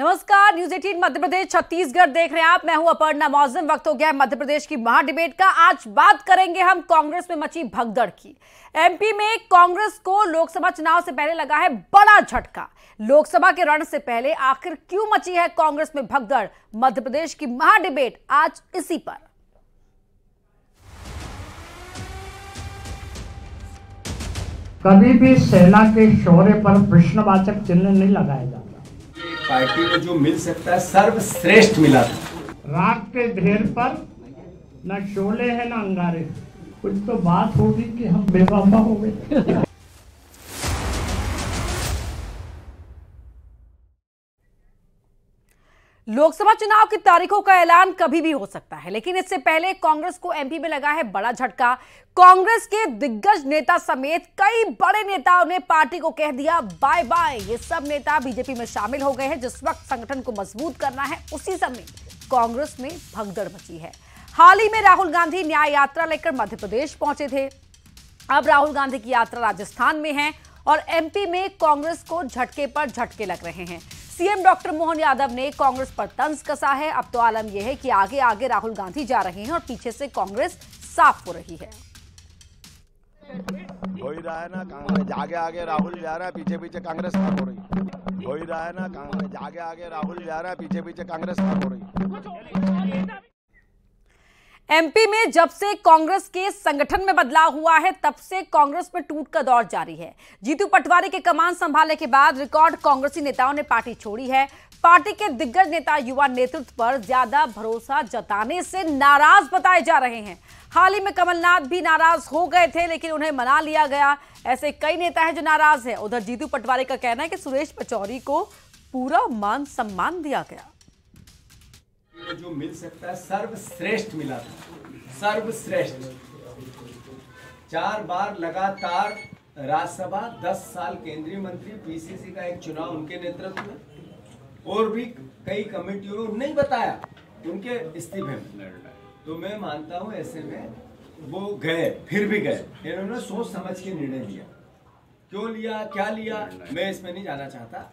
नमस्कार news eighteen Madhya Pradesh Chhattisgarh देख रहे हैं आप मैं हूं अपर्णा मौजम वक्त हो गया मध्य प्रदेश की महाडिबेट का आज बात करेंगे हम कांग्रेस में मची भगदड़ की एमपी में कांग्रेस को लोकसभा चुनाव से पहले लगा है बड़ा झटका लोकसभा के रण से पहले आखिर क्यों मची है कांग्रेस में भगदड़ मध्य प्रदेश की महाडिबेट आज इसी पर कभी भी सेना के शौर्य पर प्रश्नवाचक चिन्ह नहीं लगाया जाता पार्टी में जो मिल सकता है सर्वश्रेष्ठ मिला था राग के ढेर पर ना शोले है ना अंगारे कुछ तो बात होगी कि हम बेबामा हो गए लोकसभा चुनाव की तारीखों का ऐलान कभी भी हो सकता है लेकिन इससे पहले कांग्रेस को एमपी में लगा है बड़ा झटका कांग्रेस के दिग्गज नेता समेत कई बड़े नेताओं ने पार्टी को कह दिया बाय बाय ये सब नेता बीजेपी में शामिल हो गए हैं जिस वक्त संगठन को मजबूत करना है उसी समय कांग्रेस में भगदड़ मची है हाल ही में राहुल गांधी न्याय यात्रा लेकर मध्य प्रदेश पहुंचे थे अब राहुल गांधी की यात्रा राजस्थान में है और एमपी में कांग्रेस को झटके पर झटके लग रहे हैं सीएम डॉक्टर मोहन यादव ने कांग्रेस पर तंज कसा है अब तो आलम यह है कि आगे आगे राहुल गांधी जा रहे हैं और पीछे से कांग्रेस साफ हो रही है हो ही रहा है ना कांग्रेस आगे आगे राहुल जा रहा है पीछे पीछे कांग्रेस साफ हो रही है हो ही रहा है ना कांग्रेस आगे आगे राहुल जा रहा है पीछे पीछे कांग्रेस साफ हो रही है एमपी में जब से कांग्रेस के संगठन में बदलाव हुआ है तब से कांग्रेस में टूट का दौर जारी है जीतू पटवारी के कमान संभालने के बाद रिकॉर्ड कांग्रेसी नेताओं ने पार्टी छोड़ी है पार्टी के दिग्गज नेता युवा नेतृत्व पर ज्यादा भरोसा जताने से नाराज बताए जा रहे हैं हाल ही में कमलनाथ भी नाराज हो गए थे लेकिन उन्हें मना लिया गया ऐसे कई नेता है जो नाराज है उधर जीतू पटवारी का कहना है कि सुरेश पचौरी को पूरा मान सम्मान दिया गया जो मिल सकता है सर्वश्रेष्ठ मिला था सर्वश्रेष्ठ चार बार लगातार राज्यसभा दस साल केंद्रीय मंत्री पीसीसी का एक चुनाव उनके नेतृत्व में और भी कई कमेटियों ने नहीं बताया उनके इस्तीफे में तो मैं मानता हूं ऐसे में वो गए फिर भी गए इन्होंने सोच समझ के निर्णय लिया क्यों लिया क्या लिया मैं इसमें नहीं जाना चाहता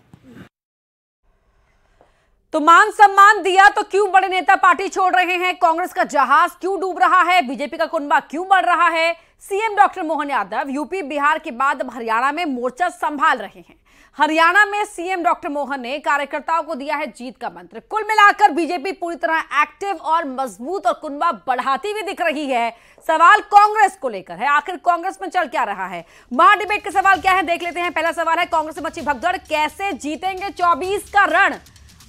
तो मान सम्मान दिया तो क्यों बड़े नेता पार्टी छोड़ रहे हैं कांग्रेस का जहाज क्यों डूब रहा है बीजेपी का कुनबा क्यों बढ़ रहा है CM doctor Mohan Yadav UP Bihar के बाद अब हरियाणा में मोर्चा संभाल रहे हैं हरियाणा में सीएम डॉक्टर मोहन ने कार्यकर्ताओं को दिया है जीत का मंत्र कुल मिलाकर बीजेपी पूरी तरह एक्टिव और मजबूत और कुंबा बढ़ाती हुई दिख रही है सवाल कांग्रेस को लेकर है आखिर कांग्रेस में चल क्या रहा है महाडिबेट के सवाल क्या है देख लेते हैं पहला सवाल है कांग्रेस में भगदड़ कैसे जीतेंगे चौबीस का रण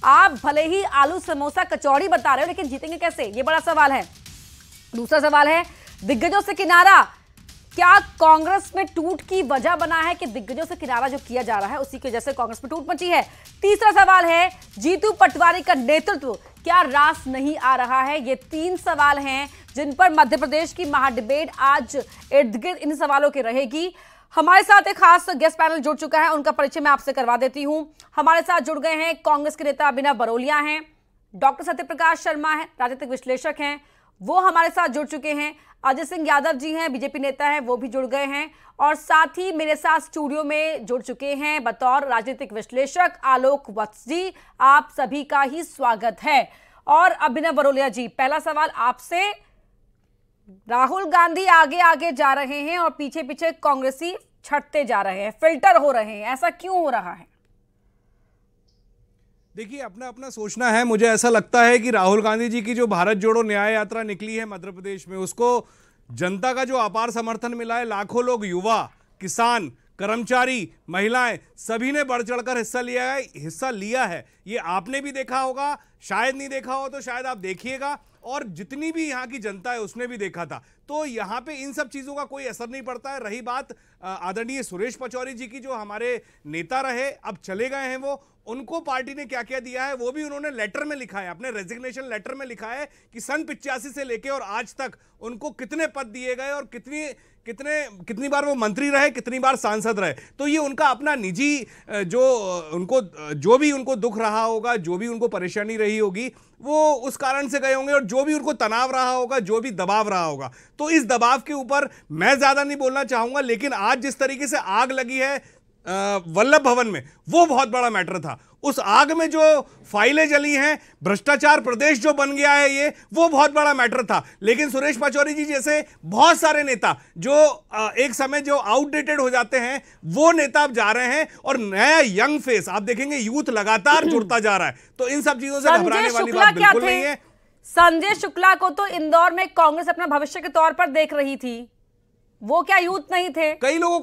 आप भले ही आलू समोसा कचौड़ी बता रहे हो लेकिन जीतेंगे कैसे ये बड़ा सवाल है दूसरा सवाल है दिग्गजों से किनारा क्या कांग्रेस में टूट की वजह बना है कि दिग्गजों से किनारा जो किया जा रहा है उसी की वजह से कांग्रेस में टूट मची है तीसरा सवाल है जीतू पटवारी का नेतृत्व क्या रास नहीं आ रहा है ये तीन सवाल हैं जिन पर मध्य प्रदेश की महाडिबेट आज इर्द गिर्द इन सवालों के रहेगी हमारे साथ एक खास गेस्ट पैनल जुड़ चुका है उनका परिचय मैं आपसे करवा देती हूँ हमारे साथ जुड़ गए हैं कांग्रेस के नेता अभिनव बरोलिया हैं डॉक्टर सत्यप्रकाश शर्मा हैं राजनीतिक विश्लेषक हैं वो हमारे साथ जुड़ चुके हैं अजय सिंह यादव जी हैं बीजेपी नेता हैं वो भी जुड़ गए हैं और साथ ही मेरे साथ स्टूडियो में जुड़ चुके हैं बतौर राजनीतिक विश्लेषक आलोक वत्स जी आप सभी का ही स्वागत है और अभिनव बरोलिया जी पहला सवाल आपसे राहुल गांधी आगे आगे जा रहे हैं और पीछे पीछे कांग्रेसी छटते जा रहे हैं फिल्टर हो रहे हैं ऐसा क्यों हो रहा है देखिए अपना अपना सोचना है मुझे ऐसा लगता है कि राहुल गांधी जी की जो भारत जोड़ो न्याय यात्रा निकली है मध्य प्रदेश में उसको जनता का जो अपार समर्थन मिला है लाखों लोग युवा किसान कर्मचारी महिलाएं सभी ने बढ़ चढ़कर हिस्सा लिया है हिस्सा लिया है ये आपने भी देखा होगा शायद नहीं देखा हो तो शायद आप देखिएगा और जितनी भी यहाँ की जनता है उसने भी देखा था तो यहाँ पे इन सब चीज़ों का कोई असर नहीं पड़ता है रही बात आदरणीय सुरेश पचौरी जी की जो हमारे नेता रहे अब चले गए हैं वो उनको पार्टी ने क्या क्या दिया है वो भी उन्होंने लेटर में लिखा है अपने रेजिग्नेशन लेटर में लिखा है कि सन पिचासी से लेके और आज तक उनको कितने पद दिए गए और कितनी कितने कितनी बार वो मंत्री रहे कितनी बार सांसद रहे तो ये उनका अपना निजी जो उनको जो भी उनको दुख रहा होगा जो भी उनको परेशानी रही होगी वो उस कारण से गए होंगे और जो भी उनको तनाव रहा होगा जो भी दबाव रहा होगा तो इस दबाव के ऊपर मैं ज़्यादा नहीं बोलना चाहूँगा लेकिन आज जिस तरीके से आग लगी है वल्लभ भवन में वो बहुत बड़ा मैटर था उस आग में जो फाइलें जली हैं भ्रष्टाचार प्रदेश जो बन गया है ये वो बहुत बड़ा मैटर था लेकिन सुरेश पचौरी जी जैसे बहुत सारे नेता जो एक समय जो आउटडेटेड हो जाते हैं वो नेता अब जा रहे हैं और नया यंग फेस आप देखेंगे यूथ लगातार जुड़ता जा रहा है तो इन सब चीजों से घबराने वाली बात बिल्कुल नहीं है संजय शुक्ला को तो इंदौर में कांग्रेस अपना भविष्य के तौर पर देख रही थी वो क्या यूथ नहीं थे कई लोगों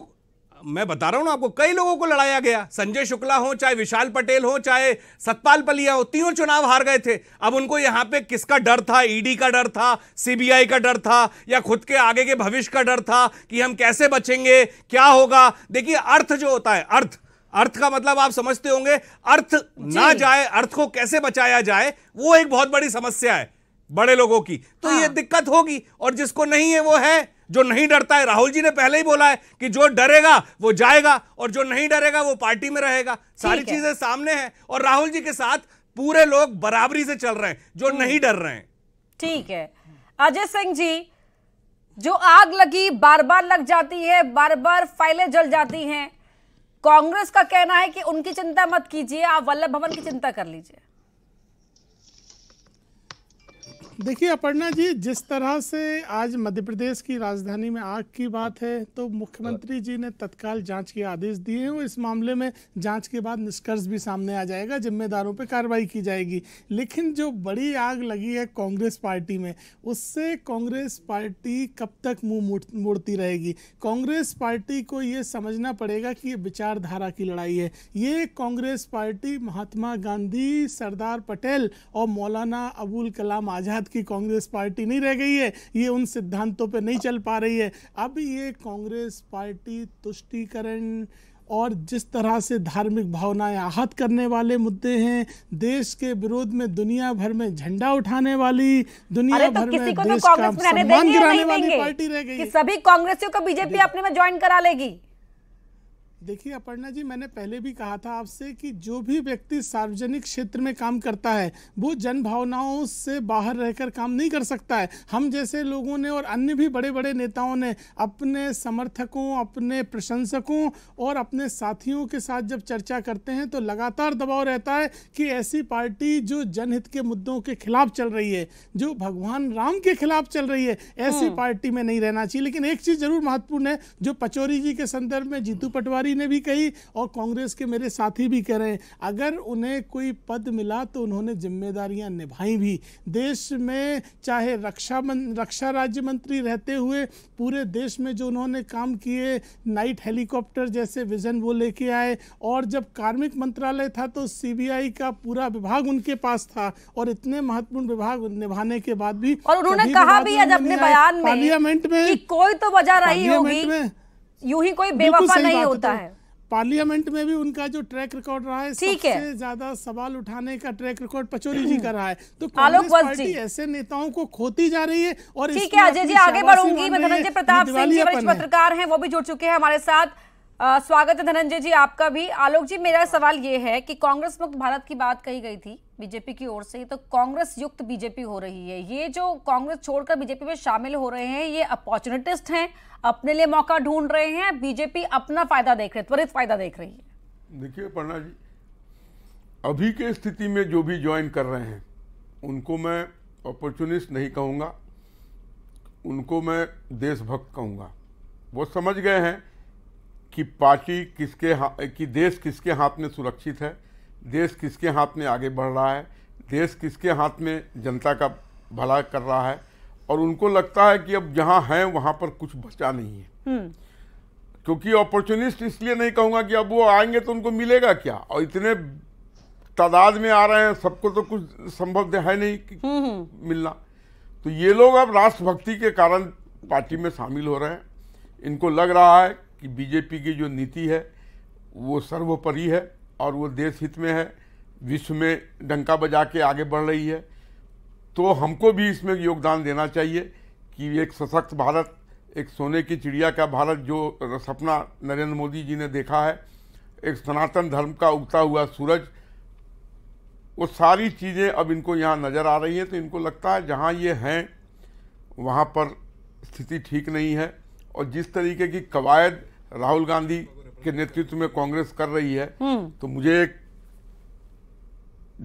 मैं बता रहा हूं ना आपको कई लोगों को लड़ाया गया संजय शुक्ला हो चाहे विशाल पटेल हो चाहे सतपाल पलिया हो तीनों चुनाव हार गए थे अब उनको यहां पे किसका डर था ईडी e का डर था सीबीआई का डर था या खुद के आगे के भविष्य का डर था कि हम कैसे बचेंगे क्या होगा देखिए अर्थ जो होता है अर्थ अर्थ का मतलब आप समझते होंगे अर्थ ना जाए अर्थ को कैसे बचाया जाए वो एक बहुत बड़ी समस्या है बड़े लोगों की तो ये हाँ। दिक्कत होगी और जिसको नहीं है वो है जो नहीं डरता है राहुल जी ने पहले ही बोला है कि जो डरेगा वो जाएगा और जो नहीं डरेगा वो पार्टी में रहेगा सारी चीजें सामने हैं और राहुल जी के साथ पूरे लोग बराबरी से चल रहे हैं जो हम्म। नहीं डर रहे हैं ठीक है अजय सिंह जी जो आग लगी बार बार लग जाती है बार बार फाइलें जल जाती हैं कांग्रेस का कहना है कि उनकी चिंता मत कीजिए आप वल्लभ भवन की चिंता कर लीजिए देखिए अपर्णा जी जिस तरह से आज मध्य प्रदेश की राजधानी में आग की बात है तो मुख्यमंत्री जी ने तत्काल जांच के आदेश दिए हैं और इस मामले में जांच के बाद निष्कर्ष भी सामने आ जाएगा जिम्मेदारों पर कार्रवाई की जाएगी लेकिन जो बड़ी आग लगी है कांग्रेस पार्टी में उससे कांग्रेस पार्टी कब तक मुंह मोड़ती रहेगी कांग्रेस पार्टी को ये समझना पड़ेगा कि ये विचारधारा की लड़ाई है ये कांग्रेस पार्टी महात्मा गांधी सरदार पटेल और मौलाना अबुल कलाम आज़ाद आज की कांग्रेस पार्टी नहीं रह गई है ये उन सिद्धांतों पे नहीं चल पा रही है अब ये कांग्रेस पार्टी तुष्टीकरण और जिस तरह से धार्मिक भावनाएं आहत करने वाले मुद्दे हैं देश के विरोध में दुनिया भर में झंडा उठाने वाली दुनिया तो भर में तो देश का सम्मान गिराने वाली पार्टी रह गई सभी कांग्रेसियों को बीजेपी अपने में ज्वाइन करा लेगी देखिए अपर्णा जी मैंने पहले भी कहा था आपसे कि जो भी व्यक्ति सार्वजनिक क्षेत्र में काम करता है वो जन भावनाओं से बाहर रहकर काम नहीं कर सकता है हम जैसे लोगों ने और अन्य भी बड़े बड़े नेताओं ने अपने समर्थकों अपने प्रशंसकों और अपने साथियों के साथ जब चर्चा करते हैं तो लगातार दबाव रहता है कि ऐसी पार्टी जो जनहित के मुद्दों के खिलाफ चल रही है जो भगवान राम के खिलाफ चल रही है ऐसी हम्म। पार्टी में नहीं रहना चाहिए लेकिन एक चीज़ ज़रूर महत्वपूर्ण है जो पचौरी जी के संदर्भ में जीतू पटवारी तिवारी ने भी कही और कांग्रेस के मेरे साथी भी कह रहे हैं अगर उन्हें कोई पद मिला तो उन्होंने जिम्मेदारियां निभाई भी देश में चाहे रक्षा मन, रक्षा राज्य मंत्री रहते हुए पूरे देश में जो उन्होंने काम किए नाइट हेलीकॉप्टर जैसे विजन वो लेके आए और जब कार्मिक मंत्रालय था तो सीबीआई का पूरा विभाग उनके पास था और इतने महत्वपूर्ण विभाग निभाने के बाद भी और उन्होंने कहा भी आज अपने बयान में पार्लियामेंट में कि कोई तो वजह रही होगी यूं ही कोई बेवफा नहीं होता तो है पार्लियामेंट में भी उनका जो ट्रैक रिकॉर्ड रहा है ठीक सबसे ज्यादा सवाल उठाने का ट्रैक रिकॉर्ड पचोरी जी का रहा है तो कांग्रेस पार्टी ऐसे नेताओं को खोती जा रही है और ठीक है अजय जी आगे बढ़ूंगी मैं धनंजय प्रताप सिंह जी वरिष्ठ पत्रकार हैं वो भी जुड़ चुके हैं हमारे साथ स्वागत है धनंजय जी आपका भी आलोक जी मेरा सवाल ये है की कांग्रेस मुक्त भारत की बात कही गई थी बीजेपी की ओर से तो कांग्रेस युक्त बीजेपी हो रही है ये जो कांग्रेस छोड़कर बीजेपी में शामिल हो रहे हैं ये अपॉर्चुनिटिस्ट हैं अपने लिए मौका ढूंढ रहे हैं बीजेपी अपना फायदा देख रहे त्वरित फायदा देख रही है देखिए पढ़ना जी अभी के स्थिति में जो भी ज्वाइन कर रहे हैं उनको मैं अपॉर्चुनिस्ट नहीं कहूँगा उनको मैं देशभक्त कहूँगा वो समझ गए हैं कि पार्टी किसके हाँ कि देश किसके हाथ में सुरक्षित है देश किसके हाथ में आगे बढ़ रहा है देश किसके हाथ में जनता का भला कर रहा है और उनको लगता है कि अब जहाँ हैं वहाँ पर कुछ बचा नहीं है हम्म। क्योंकि अपॉर्चुनिस्ट इसलिए नहीं कहूँगा कि अब वो आएंगे तो उनको मिलेगा क्या और इतने तादाद में आ रहे हैं सबको तो कुछ संभव है नहीं कि हम्म, हम्म। मिलना तो ये लोग अब राष्ट्रभक्ति के कारण पार्टी में शामिल हो रहे हैं इनको लग रहा है कि बीजेपी की जो नीति है वो सर्वोपरि है और वो देश हित में है विश्व में डंका बजा के आगे बढ़ रही है तो हमको भी इसमें योगदान देना चाहिए कि एक सशक्त भारत एक सोने की चिड़िया का भारत जो सपना नरेंद्र मोदी जी ने देखा है एक सनातन धर्म का उगता हुआ सूरज वो सारी चीज़ें अब इनको यहाँ नज़र आ रही हैं तो इनको लगता है जहाँ ये हैं वहाँ पर स्थिति ठीक नहीं है और जिस तरीके की कवायद राहुल गांधी के नेतृत्व में कांग्रेस कर रही है हम्म। तो मुझे एक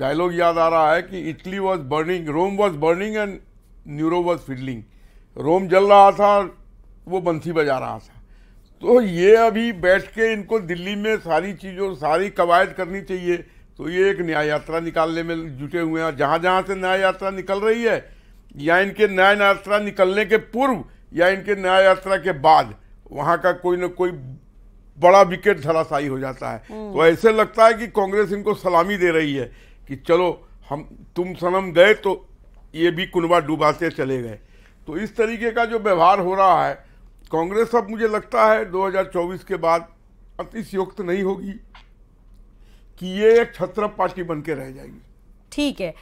डायलॉग याद आ रहा है कि Italy was burning Rome was burning and Nero was fiddling Rome जल रहा था वो बंसी बजा रहा था तो ये अभी बैठ के इनको दिल्ली में सारी चीज़ों सारी कवायद करनी चाहिए तो ये एक न्याय यात्रा निकालने में जुटे हुए हैं जहाँ जहाँ से न्याय यात्रा निकल रही है या इनके न्याय यात्रा निकलने के पूर्व या इनके न्याय यात्रा के बाद वहाँ का कोई ना कोई बड़ा विकेट धराशायी हो जाता है हम्म। तो ऐसे लगता है कि कांग्रेस इनको सलामी दे रही है कि चलो हम तुम सनम गए तो ये भी कुनवा डुबाते चले गए तो इस तरीके का जो व्यवहार हो रहा है कांग्रेस अब मुझे लगता है 2024 के बाद अतिशयुक्त नहीं होगी कि ये एक छत्र पार्टी बन के रह जाएगी ठीक है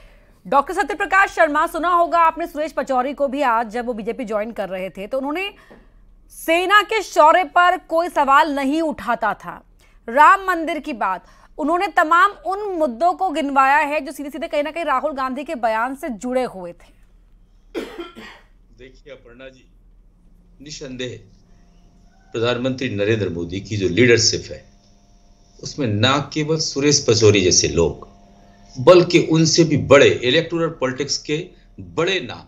डॉक्टर सत्यप्रकाश शर्मा सुना होगा आपने सुरेश पचौरी को भी आज जब वो बीजेपी ज्वाइन कर रहे थे तो उन्होंने सेना के शौर्य पर कोई सवाल नहीं उठाता था राम मंदिर की बात उन्होंने तमाम उन मुद्दों को गिनवाया है जो सीधे सीधे कहीं ना कहीं राहुल गांधी के बयान से जुड़े हुए थे देखिए अपर्णा जी निसंदेह प्रधानमंत्री नरेंद्र मोदी की जो लीडरशिप है उसमें ना केवल सुरेश पचौरी जैसे लोग बल्कि उनसे भी बड़े इलेक्टोरल पॉलिटिक्स के बड़े नाम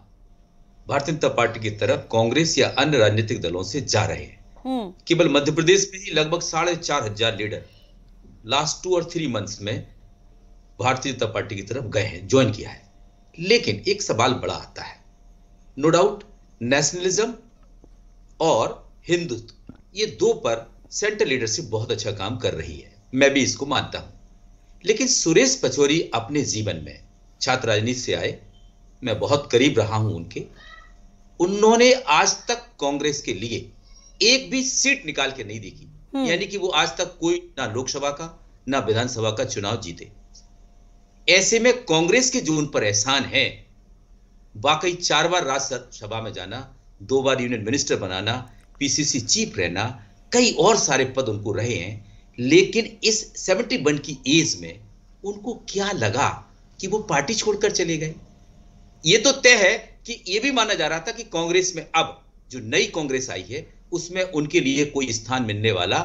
भारतीय जनता पार्टी की तरफ कांग्रेस या अन्य राजनीतिक दलों से जा रहे हैं हम्म। केवल मध्य प्रदेश में ही लगभग साढ़े चार हजार लीडर लास्ट टू और थ्री मंथ्स में भारतीय जनता पार्टी की तरफ गए हैं ज्वाइन किया है लेकिन एक सवाल बड़ा आता है नो डाउट नेशनलिज्म और हिंदुत्व ये दो पर सेंट्रल लीडरशिप बहुत अच्छा काम कर रही है मैं भी इसको मानता हूं लेकिन सुरेश पचौरी अपने जीवन में छात्र राजनीति से आए मैं बहुत करीब रहा हूं उनके उन्होंने आज तक कांग्रेस के लिए एक भी सीट निकाल के नहीं देखी हम्म। यानी कि वो आज तक कोई ना लोकसभा का ना विधानसभा का चुनाव जीते ऐसे में कांग्रेस के जो उन पर एहसान है वाकई चार बार राज्यसभा में जाना दो बार यूनियन मिनिस्टर बनाना पीसीसी चीफ रहना कई और सारे पद उनको रहे हैं लेकिन इस सेवेंटी वन की एज में उनको क्या लगा कि वो पार्टी छोड़कर चले गए ये तो तय है कि यह भी माना जा रहा था कि कांग्रेस में अब जो नई कांग्रेस आई है उसमें उनके लिए कोई स्थान मिलने वाला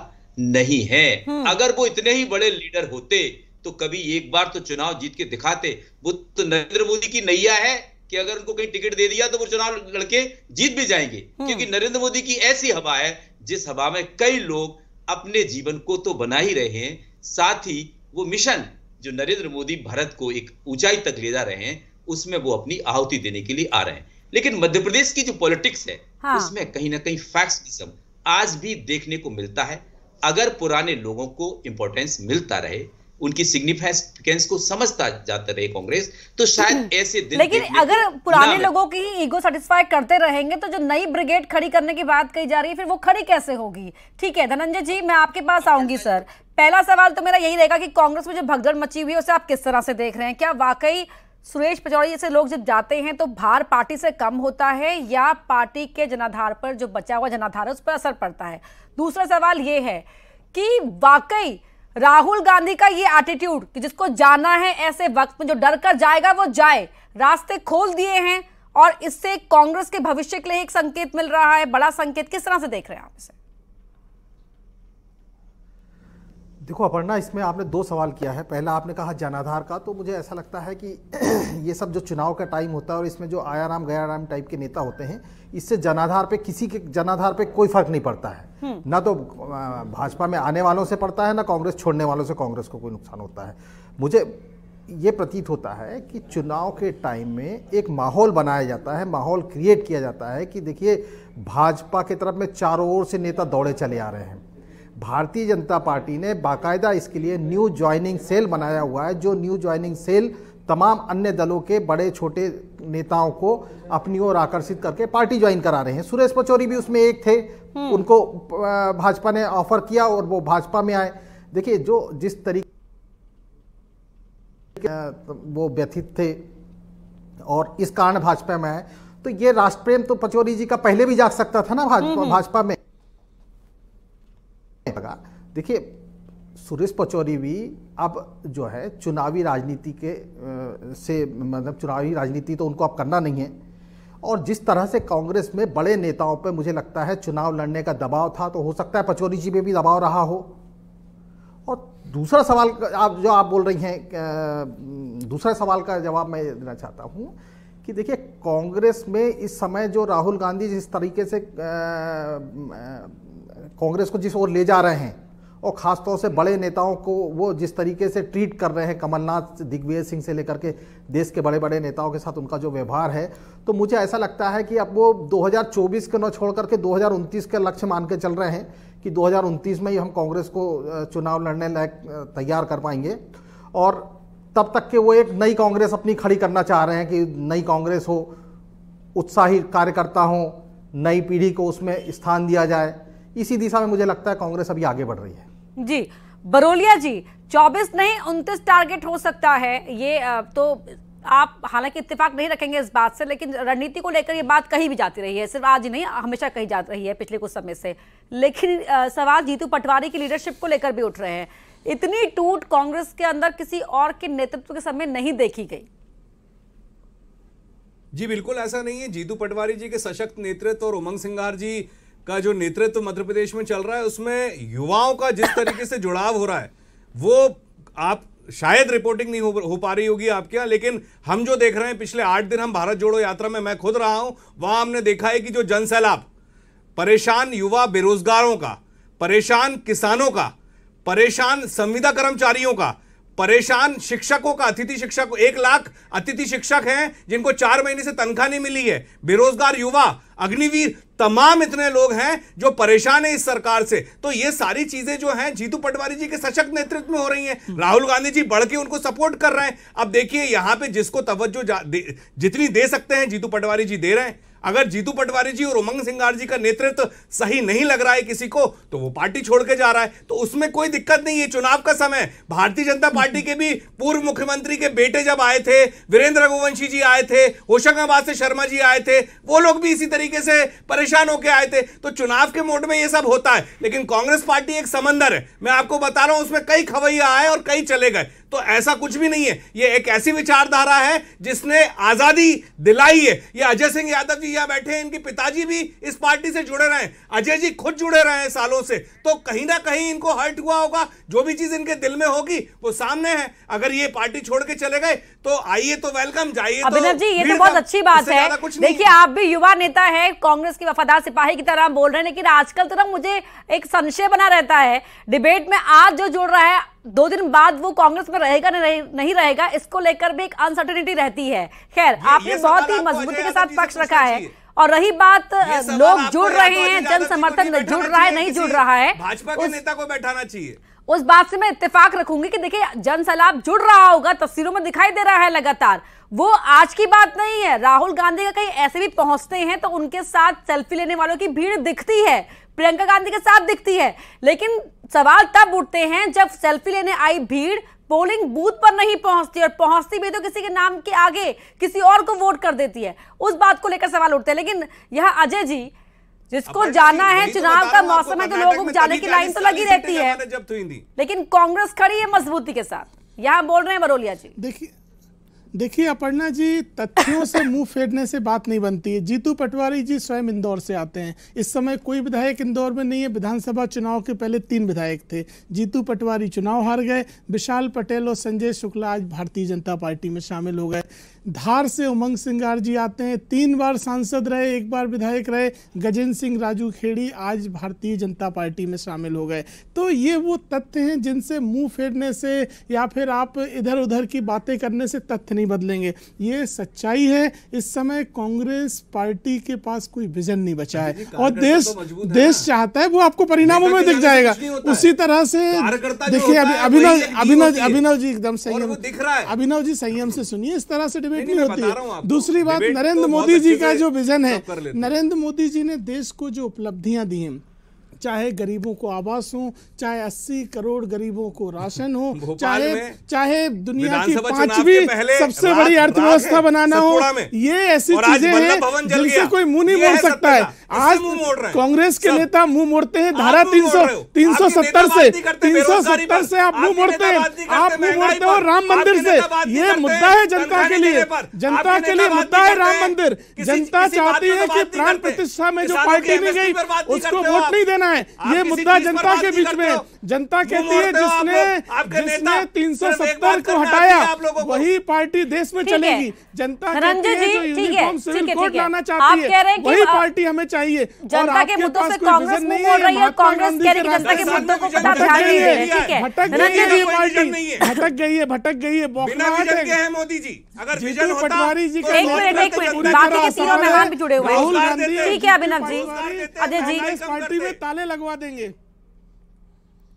नहीं है हम्म। अगर वो इतने ही बड़े लीडर होते तो कभी एक बार तो चुनाव जीत के दिखाते वो तो नरेंद्र मोदी की नैया है कि अगर उनको कहीं टिकट दे दिया तो वो चुनाव लड़के जीत भी जाएंगे हम्म। क्योंकि नरेंद्र मोदी की ऐसी हवा है जिस हवा में कई लोग अपने जीवन को तो बना ही रहे हैं साथ ही वो मिशन जो नरेंद्र मोदी भारत को एक ऊंचाई तक ले जा रहे हैं उसमें वो अपनी आहुति देने के लिए आ रहे हैं लेकिन मध्य प्रदेश की जो पॉलिटिक्स है हाँ। उसमें कहीं ना कहीं फैक्सिज्म आज भी देखने को मिलता है अगर पुराने लोगों को इंपॉर्टेंस मिलता रहे उनकी सिग्निफिकेंस को समझता जाता रहे कांग्रेस तो शायद ऐसे दिन लेकिन अगर पुराने लोगों की ईगो सेटिस्फाई करते रहेंगे तो जो नई ब्रिगेड खड़ी करने की बात कही जा रही है फिर वो खड़ी कैसे होगी ठीक है धनंजय जी मैं आपके पास आऊंगी सर पहला सवाल तो मेरा यही रहेगा कि कांग्रेस में जो भगदड़ मची हुई है उसे आप किस तरह से देख रहे हैं क्या वाकई सुरेश पचौड़ी जैसे लोग जब जाते हैं तो भार पार्टी से कम होता है या पार्टी के जनाधार पर जो बचा हुआ जनाधार है उस पर असर पड़ता है दूसरा सवाल ये है कि वाकई राहुल गांधी का ये एटीट्यूड कि जिसको जाना है ऐसे वक्त में जो डर कर जाएगा वो जाए रास्ते खोल दिए हैं और इससे कांग्रेस के भविष्य के लिए एक संकेत मिल रहा है बड़ा संकेत किस तरह से देख रहे हैं आप इसे देखो अपर्णा इसमें आपने दो सवाल किया है पहला आपने कहा जनाधार का तो मुझे ऐसा लगता है कि ये सब जो चुनाव का टाइम होता है और इसमें जो आया राम गया राम टाइप के नेता होते हैं इससे जनाधार पे किसी के जनाधार पे कोई फर्क नहीं पड़ता है हम्म। ना तो भाजपा में आने वालों से पड़ता है ना कांग्रेस छोड़ने वालों से कांग्रेस को कोई नुकसान होता है मुझे ये प्रतीत होता है कि चुनाव के टाइम में एक माहौल बनाया जाता है माहौल क्रिएट किया जाता है कि देखिए भाजपा के तरफ में चारों ओर से नेता दौड़े चले आ रहे हैं भारतीय जनता पार्टी ने बाकायदा इसके लिए न्यू ज्वाइनिंग सेल बनाया हुआ है जो न्यू ज्वाइनिंग सेल तमाम अन्य दलों के बड़े छोटे नेताओं को अपनी ओर आकर्षित करके पार्टी ज्वाइन करा रहे हैं सुरेश पचौरी भी उसमें एक थे हम्म। उनको भाजपा ने ऑफर किया और वो भाजपा में आए देखिए जो जिस तरीके वो व्यथित थे और इस कारण भाजपा में आए तो ये राष्ट्र प्रेम तो पचौरी जी का पहले भी जाग सकता था ना भाजपा हम्म, हम्म। भाजपा में लगा देखिए सुरेश पचौरी भी अब जो है चुनावी राजनीति के से मतलब चुनावी राजनीति तो उनको अब करना नहीं है और जिस तरह से कांग्रेस में बड़े नेताओं पर मुझे लगता है चुनाव लड़ने का दबाव था तो हो सकता है पचौरी जी पे भी दबाव रहा हो और दूसरा सवाल आप जो आप बोल रही हैं दूसरा सवाल का जवाब मैं देना चाहता हूँ कि देखिए कांग्रेस में इस समय जो राहुल गांधी जिस तरीके से आ, आ, कांग्रेस को जिस ओर ले जा रहे हैं और ख़ासतौर से बड़े नेताओं को वो जिस तरीके से ट्रीट कर रहे हैं कमलनाथ दिग्विजय सिंह से लेकर के देश के बड़े बड़े नेताओं के साथ उनका जो व्यवहार है तो मुझे ऐसा लगता है कि अब वो 2024 के न छोड़ करके 2029 के लक्ष्य मान के चल रहे हैं कि 2029 में ही हम कांग्रेस को चुनाव लड़ने लायक तैयार कर पाएंगे और तब तक के वो एक नई कांग्रेस अपनी खड़ी करना चाह रहे हैं कि नई कांग्रेस हो उत्साही कार्यकर्ता हों नई पीढ़ी को उसमें स्थान दिया जाए इसी दिशा में मुझे लगता है कांग्रेस अभी आगे बढ़ रही है जी बरोलिया जी 24 नहीं 29 टारगेट हो सकता है ये तो आप हालांकि इत्तेफाक नहीं रखेंगे इस बात से लेकिन रणनीति को लेकर ये बात कही भी जाती रही है सिर्फ आज ही नहीं हमेशा कही जा रही है पिछले कुछ समय से लेकिन सवाल जीतू पटवारी की लीडरशिप को लेकर भी उठ रहे हैं इतनी टूट कांग्रेस के अंदर किसी और के नेतृत्व के समय नहीं देखी गई जी बिल्कुल ऐसा नहीं है जीतू पटवारी जी के सशक्त नेतृत्व और उमंग सिंगार जी का जो नेतृत्व मध्य प्रदेश में चल रहा है उसमें युवाओं का जिस तरीके से जुड़ाव हो रहा है वो आप शायद रिपोर्टिंग नहीं हो, हो पा रही होगी आपके यहाँ लेकिन हम जो देख रहे हैं पिछले आठ दिन हम भारत जोड़ो यात्रा में मैं खुद रहा हूं वहां हमने देखा है कि जो जन सैलाब परेशान युवा बेरोजगारों का परेशान किसानों का परेशान संविदा कर्मचारियों का परेशान शिक्षकों का अतिथि शिक्षक एक लाख अतिथि शिक्षक हैं जिनको चार महीने से तनख्वाह नहीं मिली है बेरोजगार युवा अग्निवीर तमाम इतने लोग हैं जो परेशान है इस सरकार से तो ये सारी चीजें जो हैं जीतू पटवारी जी के सशक्त नेतृत्व में हो रही हैं राहुल गांधी जी बढ़ के उनको सपोर्ट कर रहे हैं अब देखिए यहां पे जिसको तवज्जो जितनी दे सकते हैं जीतू पटवारी जी दे रहे हैं अगर जीतू पटवारी जी और उमंग सिंगार जी का नेतृत्व सही नहीं लग रहा है किसी को तो वो पार्टी छोड़ के जा रहा है तो उसमें कोई दिक्कत नहीं है चुनाव का समय भारतीय जनता पार्टी के भी पूर्व मुख्यमंत्री के बेटे जब आए थे वीरेंद्र रघुवंशी जी आए थे होशंगाबाद से शर्मा जी आए थे वो लोग भी इसी तरीके से परेशान होकर आए थे तो चुनाव के मोड में ये सब होता है लेकिन कांग्रेस पार्टी एक समंदर है मैं आपको बता रहा हूं उसमें कई खवैया आए और कई चले गए तो ऐसा कुछ भी नहीं है ये एक ऐसी विचारधारा है जिसने आजादी दिलाई है ये अजय सिंह यादव जी यहां बैठे हैं इनके पिताजी भी इस पार्टी से जुड़े रहे हैं अजय जी खुद जुड़े रहे हैं सालों से तो कहीं ना कहीं इनको हर्ट हुआ होगा जो भी चीज इनके दिल में होगी वो सामने है अगर ये पार्टी छोड़ के चले गए तो आइए तो वेलकम जाइए तो अभिनव जी ये तो बहुत अच्छी बात है देखिए आप भी युवा नेता है कांग्रेस के वफादार सिपाही की तरह बोल रहे हैं लेकिन आजकल तो ना मुझे एक संशय बना रहता है डिबेट में आज जो जुड़ रहा है दो दिन बाद वो कांग्रेस में रहेगा नहीं, नहीं रहेगा इसको लेकर भी एक अनसर्टेनिटी रहती है खैर आपने बहुत ही मजबूती के साथ तो पक्ष रखा है और रही बात लोग जुड़ रहे तो हैं जन समर्थन जुड़ रहा है नहीं जुड़ रहा है भाजपा के नेता को बैठाना चाहिए उस बात से मैं इत्तेफाक रखूंगी कि देखिए जन सैलाब जुड़ रहा होगा तस्वीरों में दिखाई दे रहा है लगातार वो आज की बात नहीं है राहुल गांधी का कहीं ऐसे भी पहुंचते हैं तो उनके साथ सेल्फी लेने वालों की भीड़ दिखती है प्रियंका गांधी के साथ दिखती है लेकिन सवाल तब उठते हैं जब सेल्फी लेने आई भीड़ पोलिंग बूथ पर नहीं पहुंचती और पहुंचती भी तो किसी के नाम के आगे किसी और को वोट कर देती है उस बात को लेकर सवाल उठते हैं लेकिन यह अजय जी जिसको जाना है तो चुनाव का मौसम है तो लोगों को जाने की लाइन तो लगी रहती है तो लेकिन कांग्रेस खड़ी है मजबूती के साथ यहाँ बोल रहे हैं बरोलिया जी देखिए देखिए अपर्णा जी तथ्यों से मुंह फेरने से बात नहीं बनती है जीतू पटवारी जी स्वयं इंदौर से आते हैं इस समय कोई विधायक इंदौर में नहीं है विधानसभा चुनाव के पहले तीन विधायक थे जीतू पटवारी चुनाव हार गए विशाल पटेल और संजय शुक्ला आज भारतीय जनता पार्टी में शामिल हो गए धार से उमंग सिंगार जी आते हैं तीन बार सांसद रहे एक बार विधायक रहे गजेंद्र सिंह राजू खेड़ी आज भारतीय जनता पार्टी में शामिल हो गए तो ये वो तथ्य हैं जिनसे मुंह फेरने से या फिर आप इधर उधर की बातें करने से तथ्य नहीं बदलेंगे ये सच्चाई है इस समय कांग्रेस पार्टी के पास कोई विजन नहीं बचा है और देश तो देश चाहता है वो आपको परिणामों में दिख जाएगा उसी तरह से देखिए अभिनव अभिनव अभिनव जी एकदम संयम अभिनव जी संयम से सुनिए इस तरह से डिबेट डेफिनेटली होती है दूसरी बात नरेंद्र तो मोदी जी का जो विजन है नरेंद्र मोदी जी ने देश को जो उपलब्धियां दी हैं चाहे गरीबों को आवास हो चाहे अस्सी करोड़ गरीबों को राशन हो चाहे चाहे दुनिया की पांचवी सबसे बड़ी अर्थव्यवस्था बनाना हो ये ऐसी चीजें हैं जिनसे कोई मुंह नहीं मोड़ सकता है आज कांग्रेस के नेता मुंह मोड़ते हैं धारा तीन सौ तीन सौ सत्तर से तीन सौ सत्तर से आप मुंह मोड़ते हैं आप मुंह मोड़ते हो राम मंदिर से ये मुद्दा है जनता के लिए जनता के लिए मुद्दा है राम मंदिर जनता चाहती है कि प्राण प्रतिष्ठा में जो पार्टी में गई उसको वोट नहीं देना करना है ये मुद्दा जनता के बीच में जनता कहती है जिसने जिसने 370 को हटाया वही पार्टी देश में चलेगी जनता कहती है जो सिविल कोड लाना चाहती है वही पार्टी हमें चाहिए है भटक गई है भटक गई है पार्टी भटक गई है भटक गई है मोदी जी अगर विजन पटवारी जी तो का बाकी के तीनों मेहमान भी जुड़े हुए हैं ठीक है अभिनव जी अजय जी पार्टी में ताले लगवा देंगे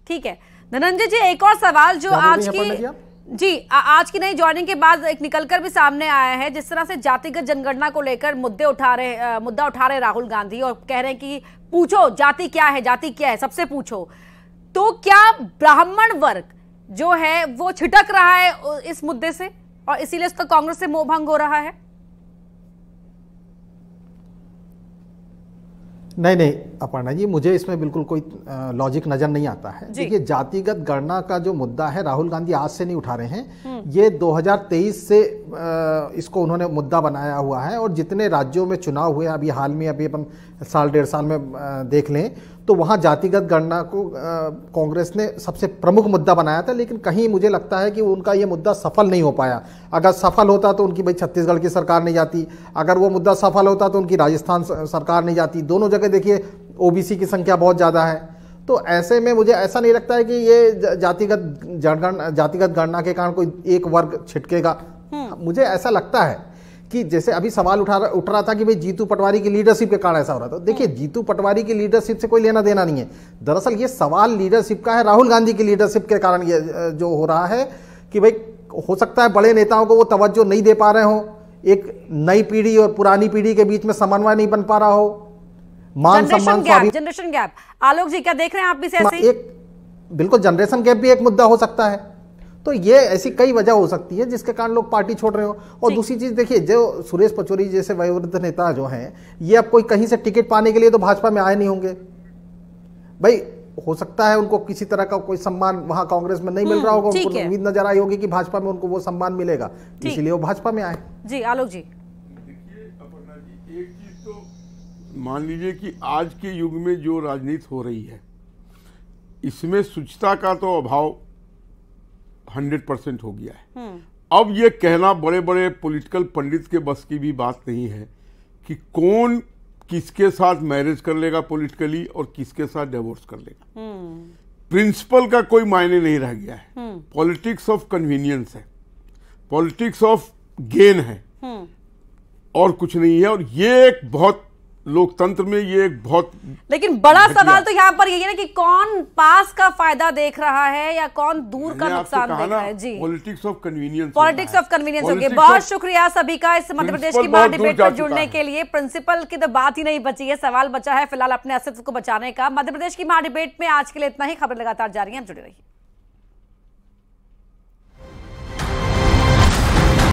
ठीक है धनंजय जी एक और सवाल जो आज की जी आ, आज की नई ज्वाइनिंग के बाद एक निकलकर भी सामने आया है जिस तरह से जातिगत जनगणना को लेकर मुद्दे उठा रहे आ, मुद्दा उठा रहे राहुल गांधी और कह रहे हैं कि पूछो जाति क्या है जाति क्या है सबसे पूछो तो क्या ब्राह्मण वर्ग जो है वो छिटक रहा है इस मुद्दे से और इसीलिए उसका कांग्रेस से भंग हो रहा है नहीं नहीं अपर्णा जी मुझे इसमें बिल्कुल कोई लॉजिक नजर नहीं आता है देखिए जातिगत गणना का जो मुद्दा है राहुल गांधी आज से नहीं उठा रहे हैं हम्म। ये 2023 से इसको उन्होंने मुद्दा बनाया हुआ है और जितने राज्यों में चुनाव हुए अभी हाल में अभी अपन साल डेढ़ साल में देख लें तो वहाँ जातिगत गणना को कांग्रेस ने सबसे प्रमुख मुद्दा बनाया था लेकिन कहीं मुझे लगता है कि उनका ये मुद्दा सफल नहीं हो पाया अगर सफल होता तो उनकी भाई छत्तीसगढ़ की सरकार नहीं जाती अगर वो मुद्दा सफल होता तो उनकी राजस्थान सरकार नहीं जाती दोनों जगह देखिए ओबीसी की संख्या बहुत ज़्यादा है तो ऐसे में मुझे ऐसा नहीं लगता है कि ये जातिगत जनगणना जातिगत गणना के कारण कोई एक वर्ग छिटकेगा हम्म। मुझे ऐसा लगता है कि जैसे अभी सवाल उठा रहा उठ रहा था कि भाई जीतू पटवारी की लीडरशिप के कारण ऐसा हो रहा था तो देखिए हाँ। जीतू पटवारी की लीडरशिप से कोई लेना देना नहीं है दरअसल ये सवाल लीडरशिप का है राहुल गांधी की लीडरशिप के कारण ये जो हो रहा है कि भाई हो सकता है बड़े नेताओं को वो तवज्जो नहीं दे पा रहे हो एक नई पीढ़ी और पुरानी पीढ़ी के बीच में समन्वय नहीं बन पा रहा हो मान सम्मान जनरेशन गैप आलोक जी क्या देख रहे हैं आप भी हाँ, एक बिल्कुल जनरेशन गैप भी एक मुद्दा हो सकता है तो ये ऐसी कई वजह हो सकती है जिसके कारण लोग पार्टी छोड़ रहे हो और दूसरी चीज देखिए जो सुरेश पचौरी जैसे वयोवृद्ध नेता जो हैं ये अब कोई कहीं से टिकट पाने के लिए तो भाजपा में आए नहीं होंगे भाई हो सकता है उनको किसी तरह का कोई सम्मान वहां कांग्रेस में नहीं मिल रहा हम्म, होगा उनको उम्मीद नजर आई होगी कि भाजपा में उनको वो सम्मान मिलेगा इसीलिए वो भाजपा में आए जी आलोक जी तो मान लीजिए कि आज के युग में जो राजनीति हो रही है इसमें स्वच्छता का तो अभाव हंड्रेड परसेंट हो गया है हम्म। अब ये कहना बड़े बड़े पॉलिटिकल पंडित के बस की भी बात नहीं है कि कौन किसके साथ मैरिज कर लेगा पॉलिटिकली और किसके साथ डिवोर्स कर लेगा हम्म। प्रिंसिपल का कोई मायने नहीं रह गया है हम्म। पॉलिटिक्स ऑफ कन्वीनियंस है पॉलिटिक्स ऑफ गेन है और कुछ नहीं है और ये एक बहुत लोकतंत्र में ये एक बहुत लेकिन बड़ा सवाल तो यहाँ पर यही है कि कौन पास का फायदा देख रहा है या कौन दूर का नुकसान देख रहा है जी politics of convenience politics of convenience हो गया बहुत शुक्रिया सभी का इस मध्य प्रदेश की महा डिबेट में जुड़ने के लिए प्रिंसिपल की तो बात ही नहीं बची है सवाल बचा है फिलहाल अपने अस्तित्व को बचाने का मध्य प्रदेश की महा डिबेट में आज के लिए इतना ही खबर लगातार जारी है जुड़े रहिए